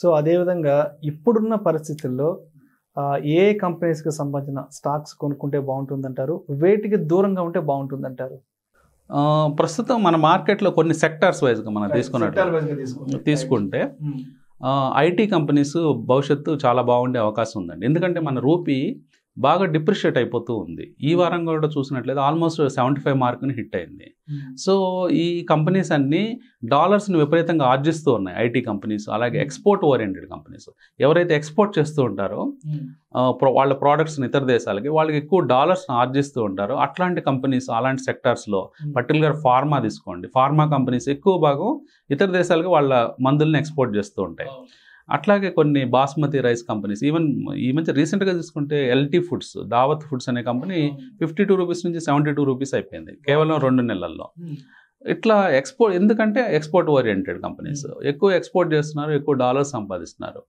So అదేవిధంగా ఇప్పుడున్న పరిస్థితుల్లో ఏ కంపెనీస్కి సంబంధించిన స్టాక్స్ కొనుక్కుంటే బాగుంటుందంటారు వేటికి దూరంగా ఉంటే బాగుంటుందంటారు ప్రస్తుతం మన మార్కెట్లో కొన్ని సెక్టార్స్ వైజ్గా మనం తీసుకున్నట్టు తీసుకుంటే ఐటీ కంపెనీస్ భవిష్యత్తు చాలా బాగుండే అవకాశం ఉందండి ఎందుకంటే మన రూపీ బాగా డిప్రిషియేట్ అయిపోతూ ఉంది ఈ hmm. వారం కూడా చూసినట్లయితే ఆల్మోస్ట్ సెవెంటీ ఫైవ్ మార్క్ని హిట్ అయింది hmm. సో ఈ కంపెనీస్ అన్నీ డాలర్స్ని విపరీతంగా ఆర్జిస్తూ ఉన్నాయి ఐటీ కంపెనీస్ అలాగే hmm. ఎక్స్పోర్ట్ ఓరియంటెడ్ కంపెనీస్ ఎవరైతే ఎక్స్పోర్ట్ చేస్తూ ఉంటారో వాళ్ళ ప్రోడక్ట్స్ని ఇతర దేశాలకి వాళ్ళకి ఎక్కువ డాలర్స్ని ఆర్జిస్తూ ఉంటారు అట్లాంటి కంపెనీస్ అలాంటి సెక్టార్స్లో పర్టికులర్ ఫార్మా తీసుకోండి ఫార్మా కంపెనీస్ ఎక్కువ భాగం ఇతర దేశాలకి వాళ్ళ మందుల్ని ఎక్స్పోర్ట్ చేస్తూ ఉంటాయి oh. అట్లాగే కొన్ని బాస్మతి రైస్ కంపెనీస్ ఈవెన్ ఈ మధ్య రీసెంట్గా తీసుకుంటే ఎల్టీ ఫుడ్స్ దావత్ ఫుడ్స్ అనే కంపెనీ ఫిఫ్టీ టూ రూపీస్ నుంచి సెవెంటీ టూ రూపీస్ అయిపోయింది కేవలం రెండు నెలల్లో ఇట్లా ఎక్స్పోర్ట్ ఎందుకంటే ఎక్స్పోర్ట్ ఓరియంటెడ్ కంపెనీస్ ఎక్కువ ఎక్స్పోర్ట్ చేస్తున్నారు ఎక్కువ డాలర్స్ సంపాదిస్తున్నారు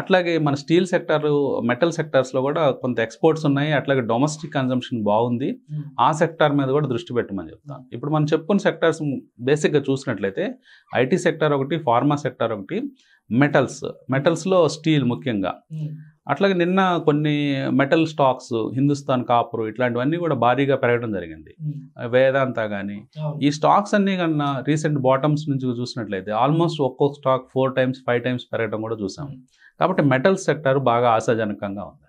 అట్లాగే మన స్టీల్ సెక్టర్ మెటల్ సెక్టర్స్లో కూడా కొంత ఎక్స్పోర్ట్స్ ఉన్నాయి అట్లాగే డొమెస్టిక్ కన్జంప్షన్ బాగుంది hmm. ఆ సెక్టార్ మీద కూడా దృష్టి పెట్టమని చెప్తాను hmm. ఇప్పుడు మనం చెప్పుకున్న సెక్టార్స్ బేసిక్గా చూసినట్లయితే ఐటీ సెక్టార్ ఒకటి ఫార్మా సెక్టార్ ఒకటి మెటల్స్ మెటల్స్లో స్టీల్ ముఖ్యంగా hmm. అట్లాగే నిన్న కొన్ని మెటల్ స్టాక్స్ హిందుస్థాన్ కాపర్ ఇట్లాంటివన్నీ కూడా భారీగా పెరగడం జరిగింది hmm. వేదాంత కానీ ఈ స్టాక్స్ అన్నీ కన్నా రీసెంట్ బాటమ్స్ నుంచి చూసినట్లయితే ఆల్మోస్ట్ ఒక్కొక్క stock four times five times పెరగడం కూడా చూసాము hmm. కాబట్టి మెటల్ సెక్టర్ బాగా ఆశాజనకంగా ఉంది